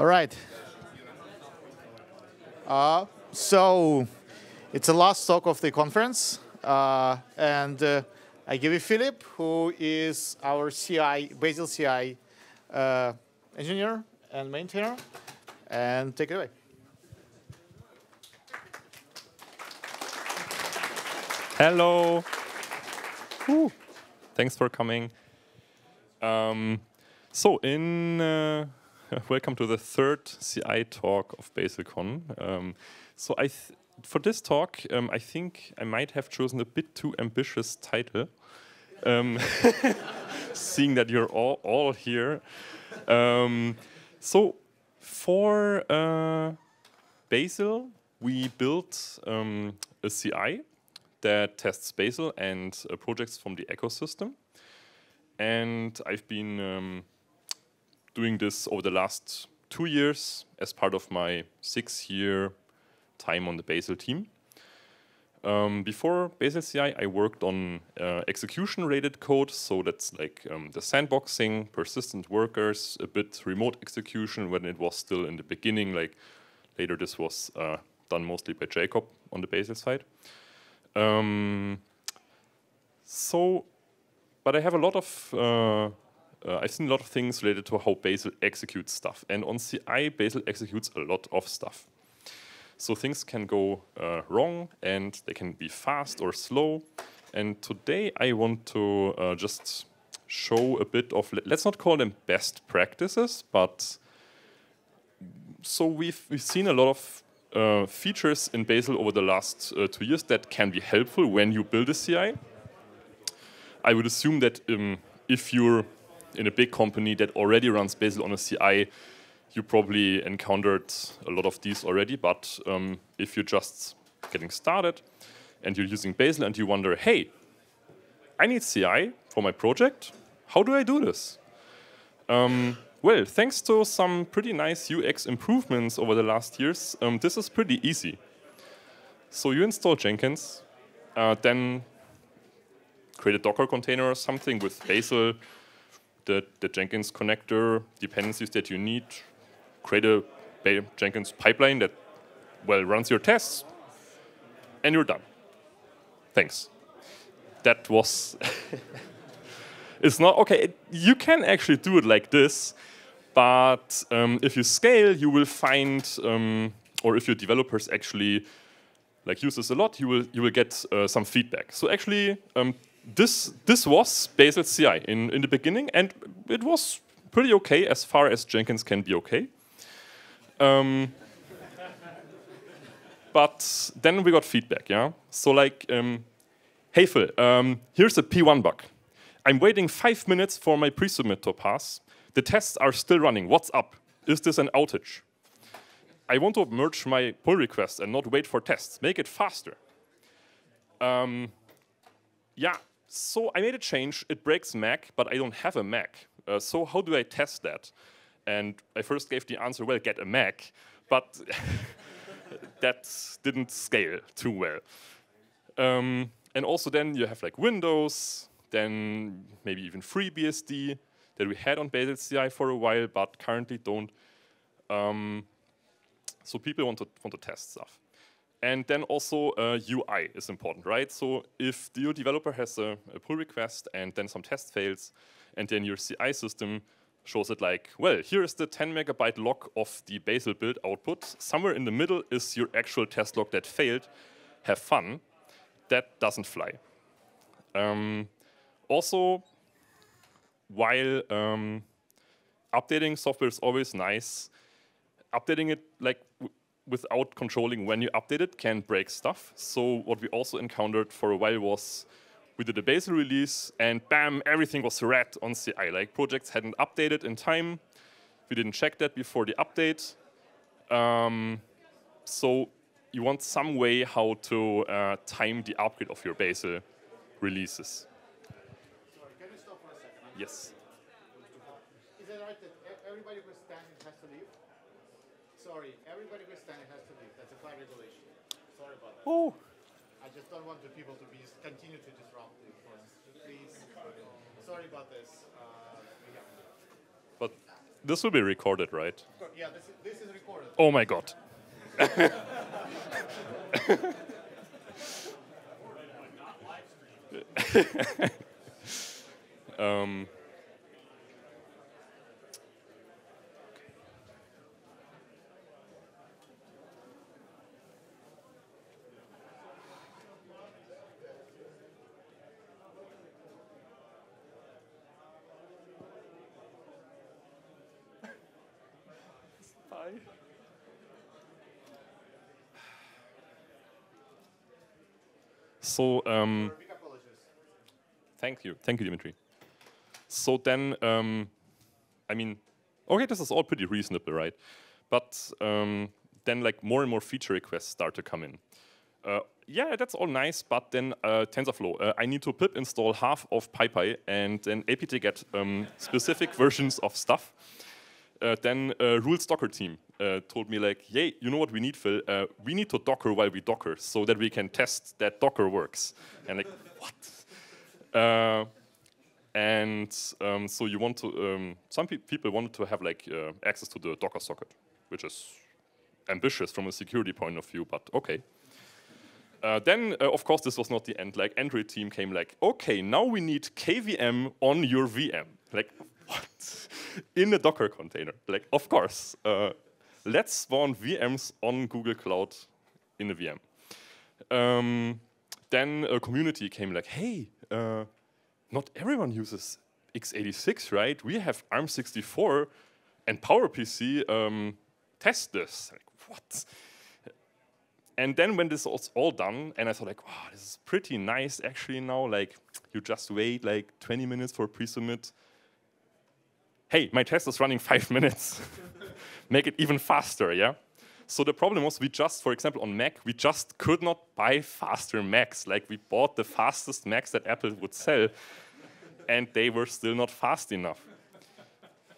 All right. Uh, so it's the last talk of the conference. Uh, and uh, I give you Philip, who is our CI, Basil CI uh, engineer and maintainer. And take it away. Hello. Thanks for coming. Um, so in uh, welcome to the third CI talk of BasilCon. Um, so I for this talk, um, I think I might have chosen a bit too ambitious title, um, seeing that you're all, all here. Um, so for uh, Basil, we built um, a CI that tests Basil and uh, projects from the ecosystem. And I've been um, doing this over the last two years as part of my six-year time on the Basil team. Um, before Basil CI, I worked on uh, execution-rated code, so that's like um, the sandboxing, persistent workers, a bit remote execution when it was still in the beginning. Like later, this was uh, done mostly by Jacob on the Basil side. Um, so, but I have a lot of uh, uh, I've seen a lot of things related to how Bazel executes stuff. And on CI, Bazel executes a lot of stuff. So things can go uh, wrong and they can be fast or slow. And today I want to uh, just show a bit of, let's not call them best practices, but so we've, we've seen a lot of uh, features in Bazel over the last uh, two years that can be helpful when you build a CI. I would assume that um, if you're in a big company that already runs Bazel on a CI, you probably encountered a lot of these already. But um, if you're just getting started and you're using Bazel and you wonder, hey, I need CI for my project. How do I do this? Um, well, thanks to some pretty nice UX improvements over the last years, um, this is pretty easy. So you install Jenkins, uh, then create a Docker container or something with Bazel the, the Jenkins connector, dependencies that you need, create a Jenkins pipeline that, well, runs your tests, and you're done. Thanks. That was... it's not okay. It, you can actually do it like this, but um, if you scale, you will find, um, or if your developers actually like use this a lot, you will you will get uh, some feedback. So actually, um, this this was Basil CI in, in the beginning, and it was pretty okay as far as Jenkins can be okay. Um, but then we got feedback, yeah. So like, um, hey Phil, um, here's a P1 bug. I'm waiting five minutes for my pre-submit to pass. The tests are still running. What's up? Is this an outage? I want to merge my pull request and not wait for tests. Make it faster. Um, yeah, so I made a change. It breaks Mac, but I don't have a Mac. Uh, so how do I test that? And I first gave the answer, well, get a Mac. But that didn't scale too well. Um, and also then you have like Windows, then maybe even FreeBSD that we had on Bazel CI for a while, but currently don't. Um, so people want to want to test stuff. And then also uh, UI is important, right? So if the developer has a, a, pull request and then some test fails, and then your CI system shows it like, well, here is the 10 megabyte log of the Bazel build output. Somewhere in the middle is your actual test log that failed. Have fun. That doesn't fly. Um, also, while um, updating software is always nice, updating it like without controlling when you update it, can break stuff. So what we also encountered for a while was we did a Bazel release, and bam, everything was red on CI. Like projects hadn't updated in time. We didn't check that before the update. Um, so you want some way how to uh, time the upgrade of your Bazel releases. Sorry, can you stop for a second? Yes. Is it right that everybody was Sorry, everybody who's standing has to leave. That's a fire regulation. Sorry about that. Ooh. I just don't want the people to be continue to disrupt the process. Please, sorry about this. Uh, but this will be recorded, right? Yeah, this is, this is recorded. Oh my god. um. so um, thank you, thank you, Dimitri. So then, um, I mean, okay, this is all pretty reasonable, right? But um, then, like more and more feature requests start to come in. Uh, yeah, that's all nice, but then uh, TensorFlow, uh, I need to pip install half of PyPy and then apt-get um, specific versions of stuff. Uh, then uh, rules Docker team uh, told me like, hey, you know what we need, Phil? Uh, we need to Docker while we Docker so that we can test that Docker works." And like, what? Uh, and um, so you want to um, some pe people wanted to have like uh, access to the Docker socket, which is ambitious from a security point of view, but okay. Uh, then, uh, of course, this was not the end. Like, Android team came like, okay, now we need KVM on your VM. Like, what? In a Docker container. Like, of course. Uh, let's spawn VMs on Google Cloud in a VM. Um, then a community came like, hey, uh, not everyone uses x86, right? We have ARM64 and PowerPC um, test this. Like, what? And then when this was all done, and I thought like, wow, this is pretty nice actually now. Like, you just wait like 20 minutes for pre-submit. Hey, my test is running five minutes make it even faster, yeah? So the problem was we just, for example, on Mac, we just could not buy faster Macs. Like we bought the fastest Macs that Apple would sell, and they were still not fast enough.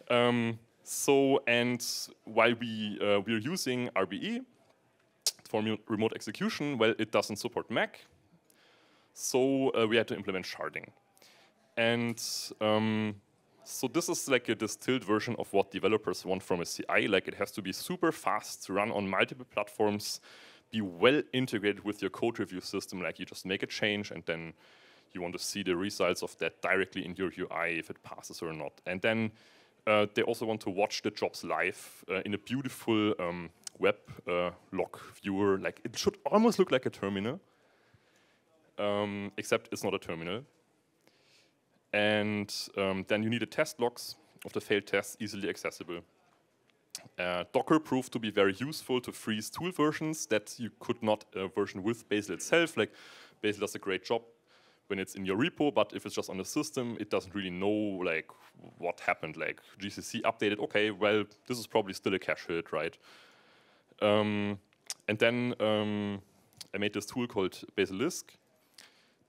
Um, so, and while we, uh, we're using RBE for remote execution, well, it doesn't support Mac. So uh, we had to implement sharding. And um, so this is like a distilled version of what developers want from a CI. Like it has to be super fast, to run on multiple platforms, be well integrated with your code review system. Like you just make a change and then you want to see the results of that directly in your UI if it passes or not. And then uh, they also want to watch the jobs live uh, in a beautiful um, web uh, log viewer. Like it should almost look like a terminal, um, except it's not a terminal. And um, then you need a test logs of the failed tests easily accessible. Uh, Docker proved to be very useful to freeze tool versions that you could not uh, version with Bazel itself. Like Bazel does a great job when it's in your repo, but if it's just on the system, it doesn't really know like what happened. Like GCC updated, okay, well, this is probably still a cache hit, right? Um, and then um, I made this tool called Basilisk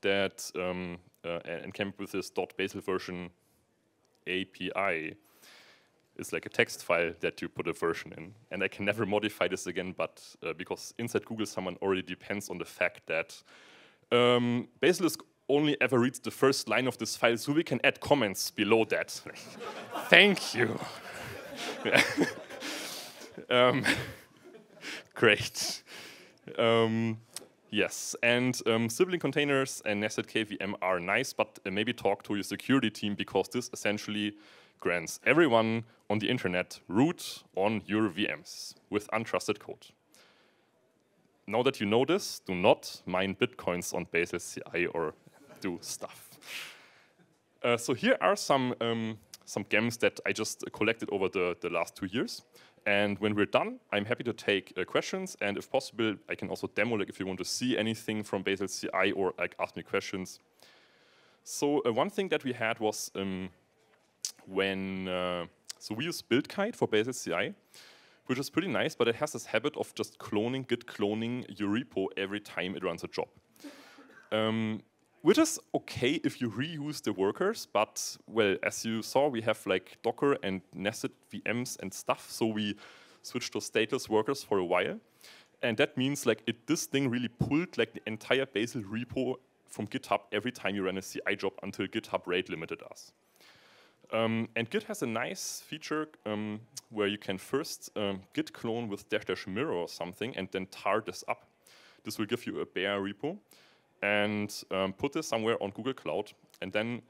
that um, uh, and, came up with this dot .basil version API. It's like a text file that you put a version in. And I can never modify this again, but uh, because inside Google, someone already depends on the fact that um, Basilisk only ever reads the first line of this file, so we can add comments below that. Thank you. um, great. Um, Yes, and um, sibling containers and nested KVM are nice, but uh, maybe talk to your security team because this essentially grants everyone on the internet root on your VMs with untrusted code. Now that you know this, do not mine bitcoins on Bazel CI or do stuff. Uh, so here are some um, some gems that I just uh, collected over the, the last two years. And when we're done, I'm happy to take uh, questions. And if possible, I can also demo like if you want to see anything from Bazel CI or like ask me questions. So uh, one thing that we had was um, when, uh, so we use BuildKite for Bazel CI, which is pretty nice, but it has this habit of just cloning, git cloning your repo every time it runs a job. Um, which is okay if you reuse the workers, but well, as you saw, we have like Docker and nested VMs and stuff, so we switched to stateless workers for a while. And that means like it, this thing really pulled like the entire Basil repo from GitHub every time you ran a CI job until GitHub rate limited us. Um, and Git has a nice feature um, where you can first um, Git clone with dash dash mirror or something and then tar this up. This will give you a bare repo and um, put this somewhere on Google Cloud. And then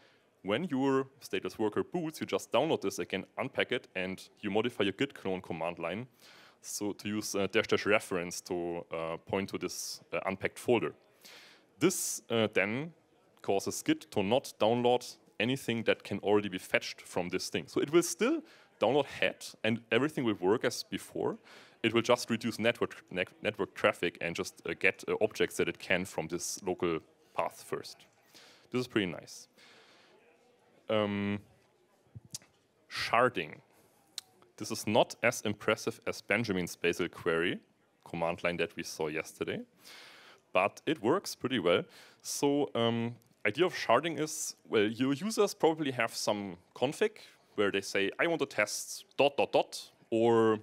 when your stateless worker boots, you just download this again, unpack it, and you modify your git clone command line so to use uh, dash dash reference to uh, point to this uh, unpacked folder. This uh, then causes git to not download anything that can already be fetched from this thing. So it will still download head, and everything will work as before it will just reduce network ne network traffic and just uh, get uh, objects that it can from this local path first. This is pretty nice. Um, sharding. This is not as impressive as Benjamin's Basil query, command line that we saw yesterday, but it works pretty well. So um, idea of sharding is, well, your users probably have some config where they say, I want to test dot, dot, dot, or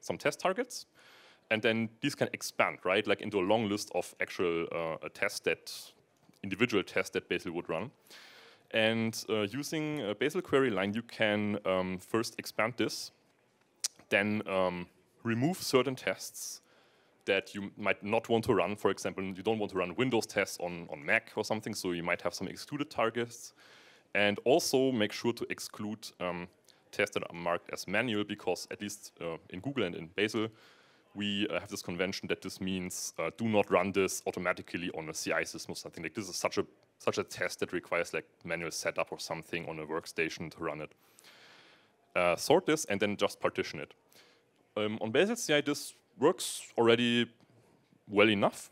some test targets. And then these can expand, right, like into a long list of actual uh, tests that individual tests that Basil would run. And uh, using a Bazel query line, you can um, first expand this, then um, remove certain tests that you might not want to run. For example, you don't want to run Windows tests on, on Mac or something, so you might have some excluded targets. And also make sure to exclude um, tests that are marked as manual because at least uh, in Google and in Basel, we uh, have this convention that this means uh, do not run this automatically on a CI system or something. Like this is such a such a test that requires like manual setup or something on a workstation to run it. Uh, sort this and then just partition it. Um, on Basel CI, this works already well enough.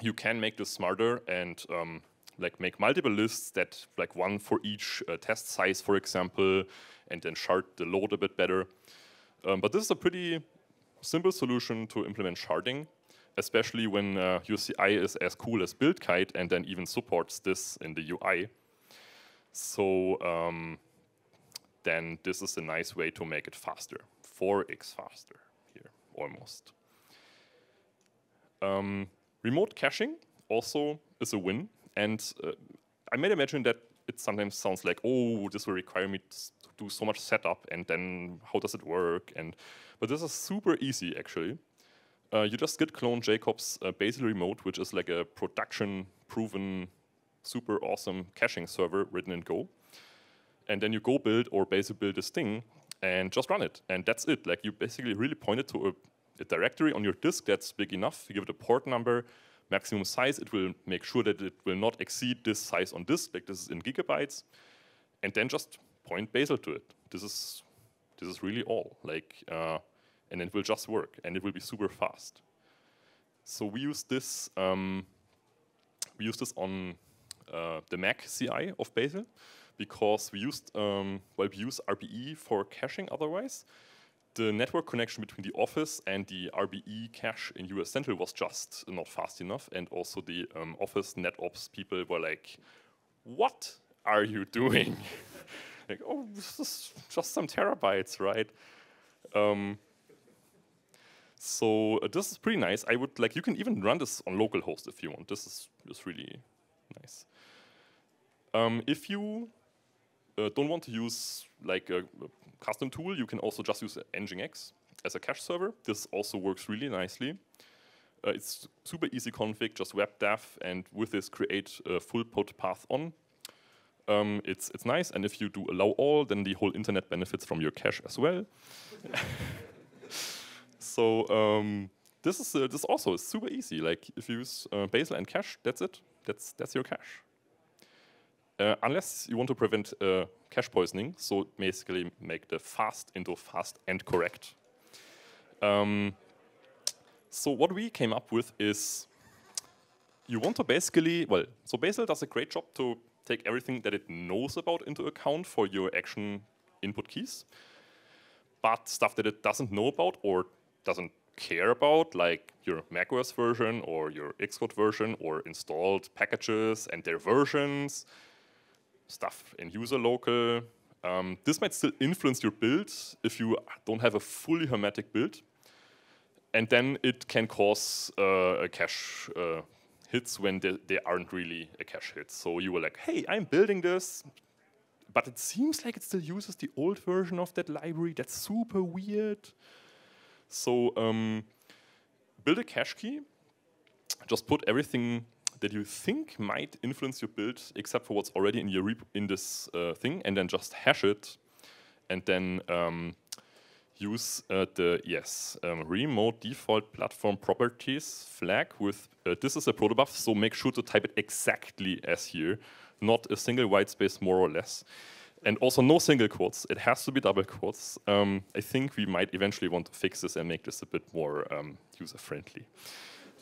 You can make this smarter and um, like make multiple lists that like one for each uh, test size, for example, and then shard the load a bit better. Um, but this is a pretty simple solution to implement sharding, especially when uh, UCI is as cool as BuildKite and then even supports this in the UI. So um, then this is a nice way to make it faster, 4x faster here, almost. Um, remote caching also is a win and uh, I might imagine that it sometimes sounds like, oh, this will require me to do so much setup, and then how does it work? And but this is super easy actually. Uh, you just git clone Jacob's uh, Basil Remote, which is like a production-proven, super awesome caching server written in Go, and then you Go build or basically build this thing and just run it, and that's it. Like you basically really point it to a, a directory on your disk that's big enough. You give it a port number maximum size, it will make sure that it will not exceed this size on disk, like this is in gigabytes, and then just point Bazel to it. This is this is really all. Like, uh, and it will just work, and it will be super fast. So we use this um, we use this on uh, the Mac CI of Bazel because we used um, well we use RPE for caching otherwise, the network connection between the office and the RBE cache in US Central was just not fast enough. And also the um, office NetOps people were like, what are you doing? like, oh, this is just some terabytes, right? Um, so uh, this is pretty nice. I would like, you can even run this on localhost if you want. This is, is really nice. Um, if you uh, don't want to use like a, a custom tool, you can also just use Nginx as a cache server. This also works really nicely. Uh, it's super easy config, just webdev, and with this create a full pod path on. Um, it's, it's nice, and if you do allow all, then the whole internet benefits from your cache as well. so um, this is uh, this also is super easy. Like if you use uh, Bazel and cache, that's it. That's that's your cache. Uh, unless you want to prevent uh, cache poisoning, so basically make the fast into fast and correct. Um, so what we came up with is you want to basically, well, so Basil does a great job to take everything that it knows about into account for your action input keys, but stuff that it doesn't know about or doesn't care about, like your macOS version or your Xcode version or installed packages and their versions, stuff in user local. Um, this might still influence your build if you don't have a fully hermetic build. And then it can cause uh, cache uh, hits when they, they, aren't really a cache hit. So you were like, hey, I'm building this, but it seems like it still uses the old version of that library. That's super weird. So um, build a cache key. Just put everything that you think might influence your build except for what's already in your rep in this uh, thing and then just hash it and then um, use uh, the yes um, remote default platform properties flag with uh, this is a protobuf so make sure to type it exactly as here not a single white space more or less and also no single quotes it has to be double quotes um, i think we might eventually want to fix this and make this a bit more um, user friendly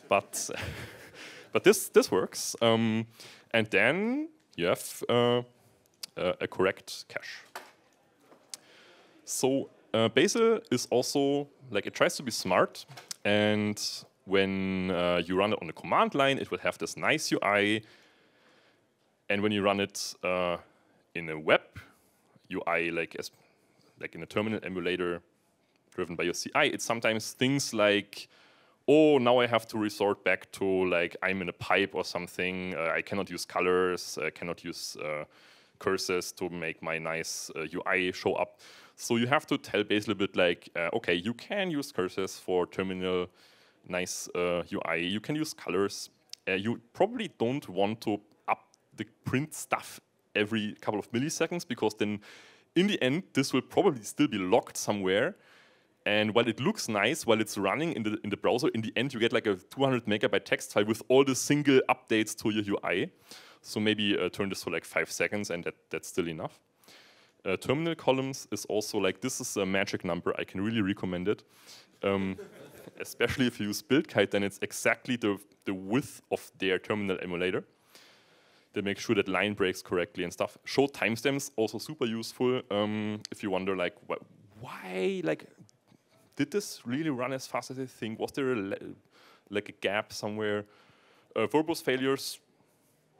but But this this works, um, and then you have uh, uh, a correct cache. So uh, Bazel is also like it tries to be smart, and when uh, you run it on the command line, it will have this nice UI, and when you run it uh, in a web UI like as like in a terminal emulator driven by your CI, it's sometimes things like oh, now I have to resort back to like I'm in a pipe or something. Uh, I cannot use colors. I uh, cannot use uh, curses to make my nice uh, UI show up. So you have to tell basically, a bit like, uh, okay, you can use curses for terminal nice UI. Uh, you can use colors. you probably don't want to up the print stuff every couple of milliseconds because then in the end, this will probably still be locked somewhere. And while it looks nice while it's running in the, in the browser, in the end you get like a 200 megabyte text file with all the single updates to your UI. So maybe uh, turn this for like five seconds and that, that's still enough. Uh, terminal columns is also like, this is a magic number, I can really recommend it. Um, especially if you use BuildKite, then it's exactly the, the width of their terminal emulator. They make sure that line breaks correctly and stuff. Show timestamps also super useful um, if you wonder like wh why like did this really run as fast as I think? Was there a like a gap somewhere? Uh, verbose failures,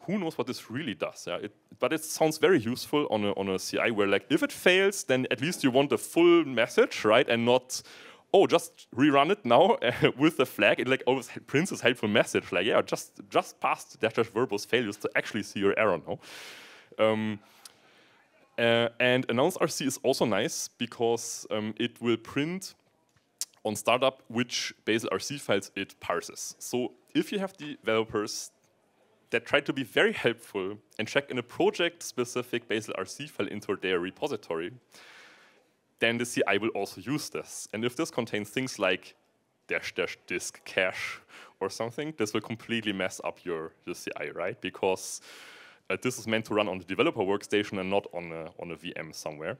who knows what this really does? Yeah? It, but it sounds very useful on a, on a CI where like if it fails, then at least you want the full message, right? And not, oh, just rerun it now with the flag. It like always prints this helpful message, like yeah, just just pass the dash dash verbose failures to actually see your error now. Um, uh, and announce RC is also nice because um, it will print on startup which Bazel RC files it parses. So if you have developers that try to be very helpful and check in a project-specific Bazel RC file into their repository, then the CI will also use this. And if this contains things like dash dash disk cache or something, this will completely mess up your, your CI, right? Because uh, this is meant to run on the developer workstation and not on a, on a VM somewhere.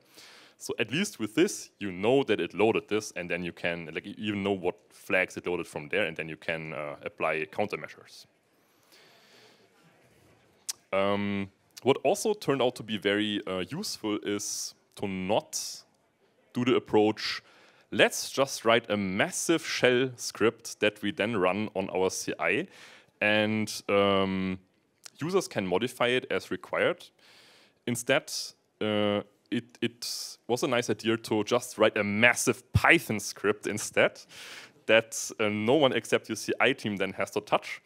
So at least with this, you know that it loaded this, and then you can, like, even know what flags it loaded from there, and then you can uh, apply countermeasures. Um, what also turned out to be very uh, useful is to not do the approach, let's just write a massive shell script that we then run on our CI, and um, users can modify it as required. Instead, uh, it, it was a nice idea to just write a massive Python script instead that uh, no one except your CI team then has to touch.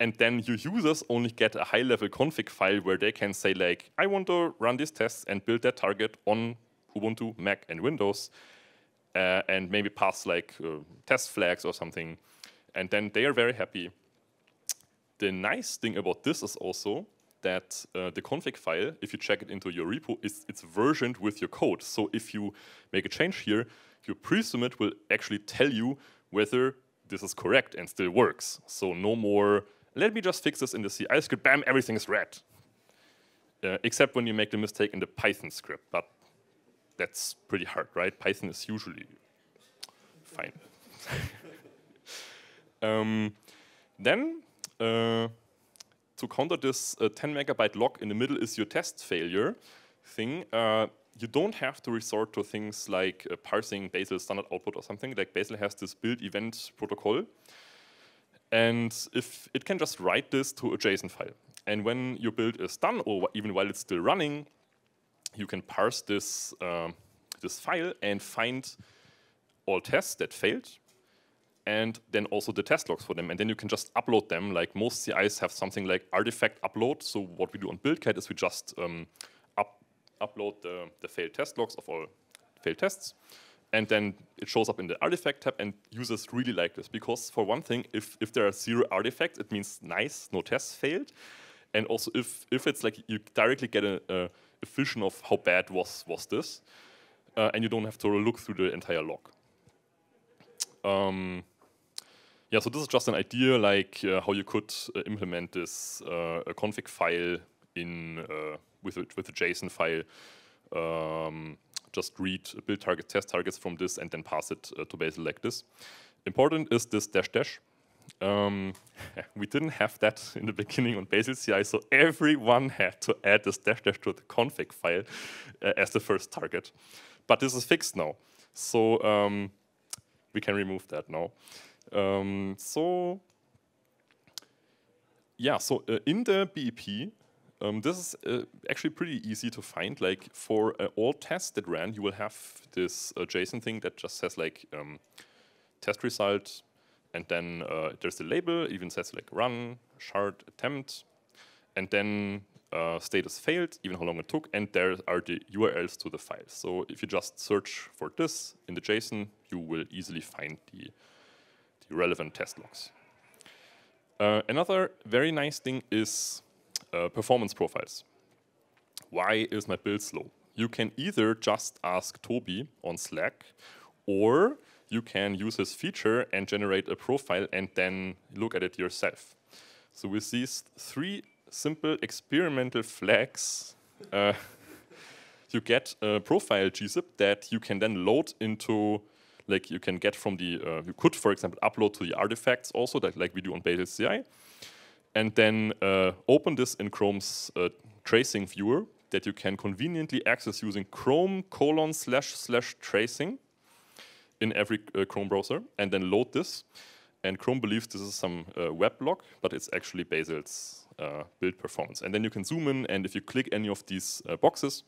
And then your users only get a high-level config file where they can say, like, I want to run these tests and build that target on Ubuntu, Mac, and Windows, uh, and maybe pass like uh, test flags or something. And then they are very happy. The nice thing about this is also that uh, the config file, if you check it into your repo, is it's versioned with your code. So if you make a change here, your pre-submit will actually tell you whether this is correct and still works. So no more, let me just fix this in the CI script, bam, everything is red. Uh, except when you make the mistake in the Python script, but that's pretty hard, right? Python is usually fine. um, then, uh, to counter this uh, 10 megabyte lock in the middle is your test failure thing, uh, you don't have to resort to things like uh, parsing Bazel standard output or something. Like Bazel has this build event protocol. And if it can just write this to a JSON file. And when your build is done, or even while it's still running, you can parse this, um, this file and find all tests that failed and then also the test logs for them. And then you can just upload them. Like most CIs have something like artifact upload. So what we do on BuildCat is we just um, up, upload the, the failed test logs of all failed tests. And then it shows up in the artifact tab, and users really like this because, for one thing, if, if there are zero artifacts, it means nice, no tests failed. And also, if if it's like you directly get a, a, a vision of how bad was was this, uh, and you don't have to look through the entire log. Um, yeah, so this is just an idea like uh, how you could uh, implement this uh, config file in uh, with a, with a JSON file. Um, just read uh, build target test targets from this and then pass it uh, to Basil like this. Important is this dash dash. Um, we didn't have that in the beginning on Basil CI, so everyone had to add this dash dash to the config file as the first target. But this is fixed now, so um, we can remove that now. Um, so, yeah, so uh, in the BEP, um, this is uh, actually pretty easy to find. Like for uh, all tests that ran, you will have this uh, JSON thing that just says like um, test result, and then uh, there's a label, even says like run, shard, attempt, and then uh, status failed, even how long it took, and there are the URLs to the files. So if you just search for this in the JSON, you will easily find the relevant test logs. Uh, another very nice thing is uh, performance profiles. Why is my build slow? You can either just ask Toby on Slack, or you can use this feature and generate a profile and then look at it yourself. So with these three simple experimental flags, uh, you get a profile gzip that you can then load into like you can get from the, uh, you could, for example, upload to the artifacts also, that, like we do on Bazel CI, and then uh, open this in Chrome's uh, tracing viewer that you can conveniently access using Chrome colon slash slash tracing in every uh, Chrome browser, and then load this. And Chrome believes this is some uh, web block, but it's actually Bazel's uh, build performance. And then you can zoom in, and if you click any of these boxes,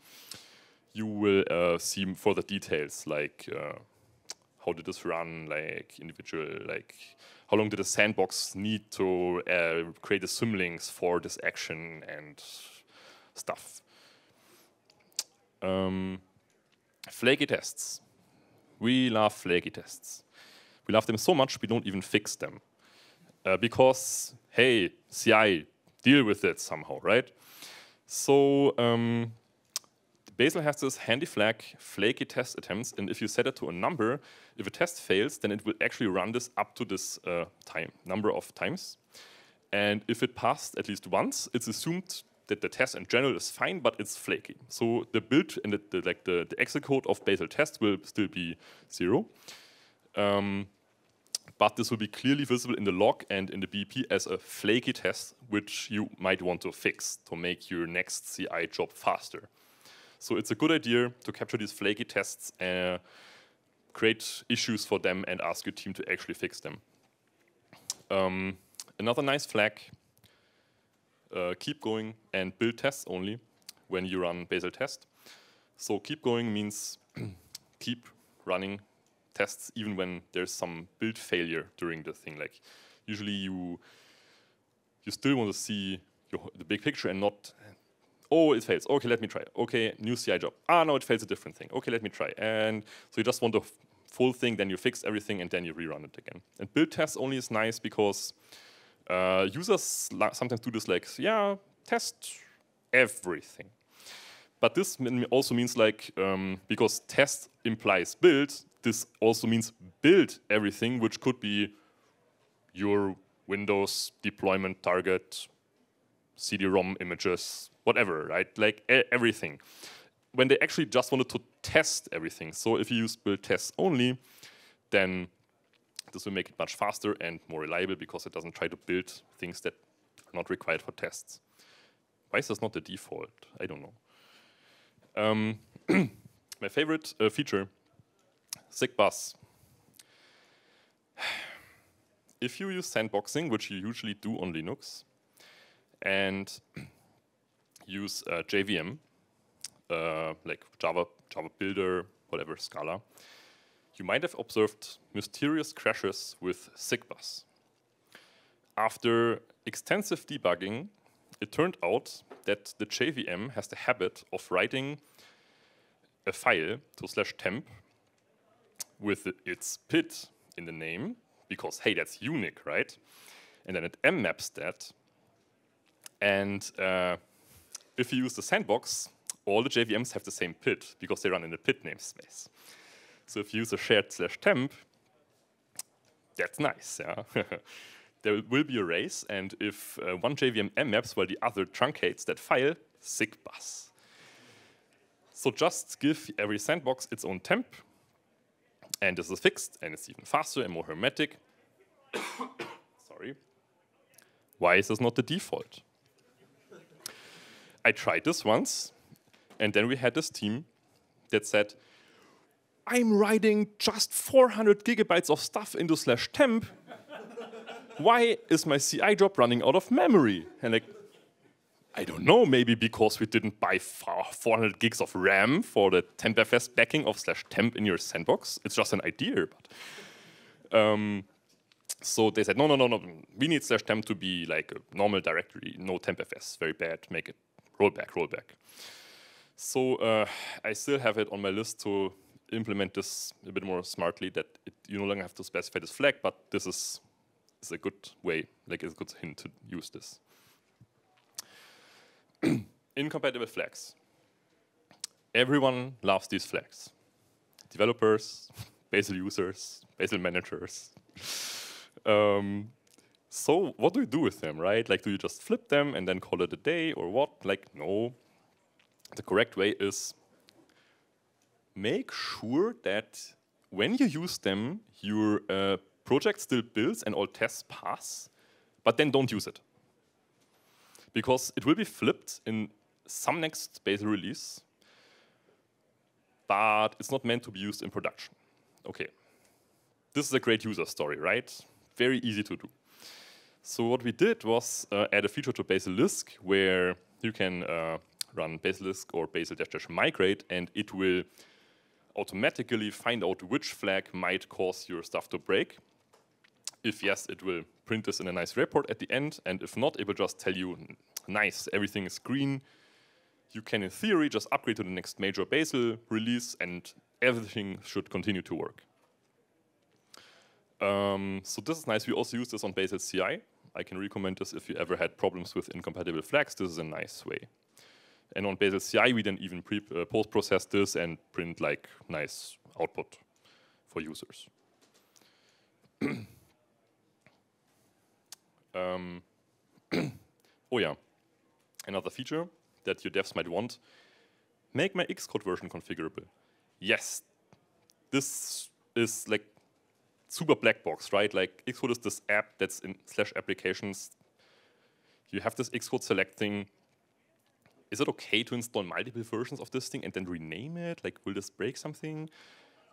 you will uh, see further details like uh, how did this run, like individual, like how long did the sandbox need to uh, create the symlinks for this action and stuff. Um, flaky tests. We love flaky tests. We love them so much we don't even fix them. Uh, because, hey, CI, deal with it somehow, right? So um, Bazel has this handy flag, flaky test attempts, and if you set it to a number, if a test fails, then it will actually run this up to this uh, time number of times. And if it passed at least once, it's assumed that the test in general is fine, but it's flaky. So the build and the, the like the, the code of Bazel test will still be zero. Um, but this will be clearly visible in the log and in the BP as a flaky test, which you might want to fix to make your next CI job faster. So it's a good idea to capture these flaky tests and uh, create issues for them and ask your team to actually fix them. Um, another nice flag, uh, keep going and build tests only when you run Bazel test. So keep going means keep running tests even when there's some build failure during the thing. Like usually you you still want to see your, the big picture and not Oh, it fails. Okay, let me try. Okay, new CI job. Ah, no, it fails a different thing. Okay, let me try. And so you just want the full thing, then you fix everything, and then you rerun it again. And build tests only is nice because uh, users sometimes do this like, yeah, test everything. But this also means like, um, because test implies build, this also means build everything, which could be your Windows deployment target, CD-ROM images, whatever, right? Like everything. When they actually just wanted to test everything. So if you use build tests only, then this will make it much faster and more reliable because it doesn't try to build things that are not required for tests. Why is this not the default? I don't know. Um, my favorite uh, feature, SigBus. if you use sandboxing, which you usually do on Linux, and use uh, JVM, uh, like Java, Java Builder, whatever, Scala, you might have observed mysterious crashes with Sigbus. After extensive debugging, it turned out that the JVM has the habit of writing a file to slash temp with its PID in the name, because, hey, that's unique, right? And then it mmaps that. And uh, if you use the sandbox, all the JVMs have the same PID because they run in the PID namespace. So if you use a shared slash temp, that's nice. Yeah? there will be a race, and if uh, one JVM maps while the other truncates that file, sick bus. So just give every sandbox its own temp, and this is fixed, and it's even faster and more hermetic. Sorry. Why is this not the default? I tried this once, and then we had this team that said, I'm writing just 400 gigabytes of stuff into slash temp. Why is my CI job running out of memory? And like, I don't know, maybe because we didn't buy 400 gigs of RAM for the tempfs backing of slash temp in your sandbox. It's just an idea. But um, so they said, no, no, no, no, we need slash temp to be like a normal directory, no tempfs, very bad, make it rollback, rollback. So uh, I still have it on my list to implement this a bit more smartly that it, you no longer have to specify this flag, but this is, is a good way, like it's a good hint to use this. Incompatible flags. Everyone loves these flags. Developers, Bazel users, Bazel managers. um, so what do you do with them, right? Like, do you just flip them and then call it a day or what? Like, no. The correct way is make sure that when you use them, your uh, project still builds and all tests pass, but then don't use it. Because it will be flipped in some next beta release, but it's not meant to be used in production. Okay, this is a great user story, right? Very easy to do. So what we did was uh, add a feature to Basilisk where you can uh, run Basilisk or basil migrate, and it will automatically find out which flag might cause your stuff to break. If yes, it will print this in a nice report at the end, and if not, it will just tell you, nice, everything is green. You can, in theory, just upgrade to the next major Basil release, and everything should continue to work. Um, so this is nice. We also use this on Basil CI. I can recommend this if you ever had problems with incompatible flags. This is a nice way. And on Bazel CI, we then even pre uh, post-process this and print like nice output for users. um, oh yeah, another feature that your devs might want, make my Xcode version configurable. Yes, this is like super black box, right? Like Xcode is this app that's in slash applications. You have this Xcode select thing. Is it okay to install multiple versions of this thing and then rename it? Like, will this break something?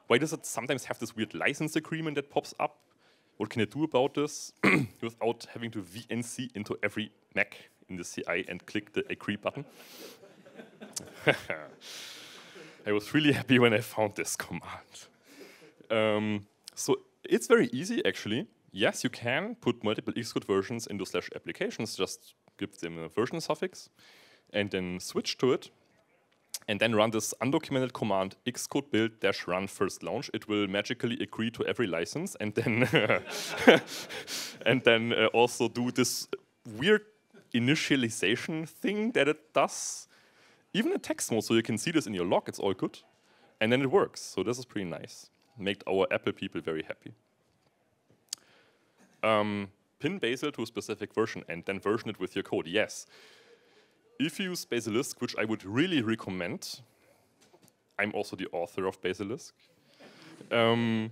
Why does it sometimes have this weird license agreement that pops up? What can I do about this without having to VNC into every Mac in the CI and click the agree button? I was really happy when I found this command. Um, so it's very easy, actually. Yes, you can put multiple Xcode versions into slash applications, just give them a version suffix, and then switch to it, and then run this undocumented command xcode build dash run first launch. It will magically agree to every license, and then and then uh, also do this weird initialization thing that it does, even in text mode, so you can see this in your log. It's all good, and then it works. So this is pretty nice made our Apple people very happy. Um, pin Bazel to a specific version and then version it with your code, yes. If you use Basilisk, which I would really recommend, I'm also the author of Basilisk, um,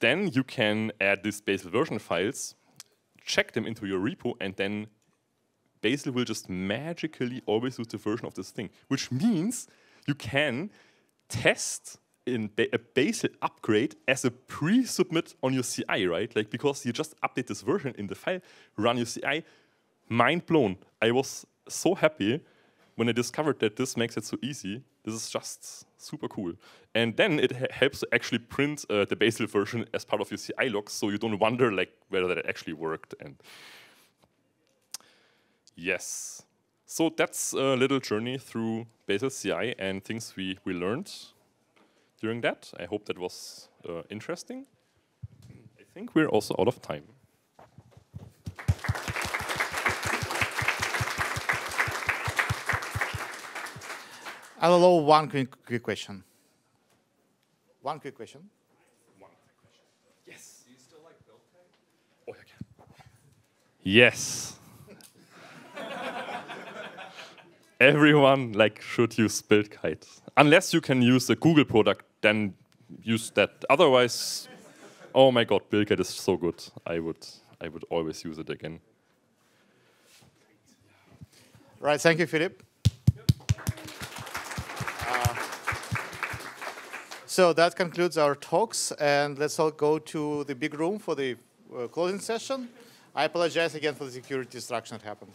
then you can add these Basil version files, check them into your repo, and then Basil will just magically always use the version of this thing, which means you can test in ba a basic upgrade as a pre-submit on your CI, right? Like because you just update this version in the file, run your CI. Mind blown. I was so happy when I discovered that this makes it so easy. This is just super cool. And then it helps to actually print uh, the basic version as part of your CI logs, so you don't wonder like whether that actually worked. And yes, so that's a little journey through basic CI and things we we learned during that. I hope that was uh, interesting. I think we're also out of time. I'll allow one quick, quick question. One quick question. Yes. Oh, yes. Everyone like should use kite unless you can use a Google product then use that. Otherwise, oh my god, Bilket is so good. I would, I would always use it again. Right, thank you, Philip. Uh, so that concludes our talks, and let's all go to the big room for the uh, closing session. I apologize again for the security destruction that happened.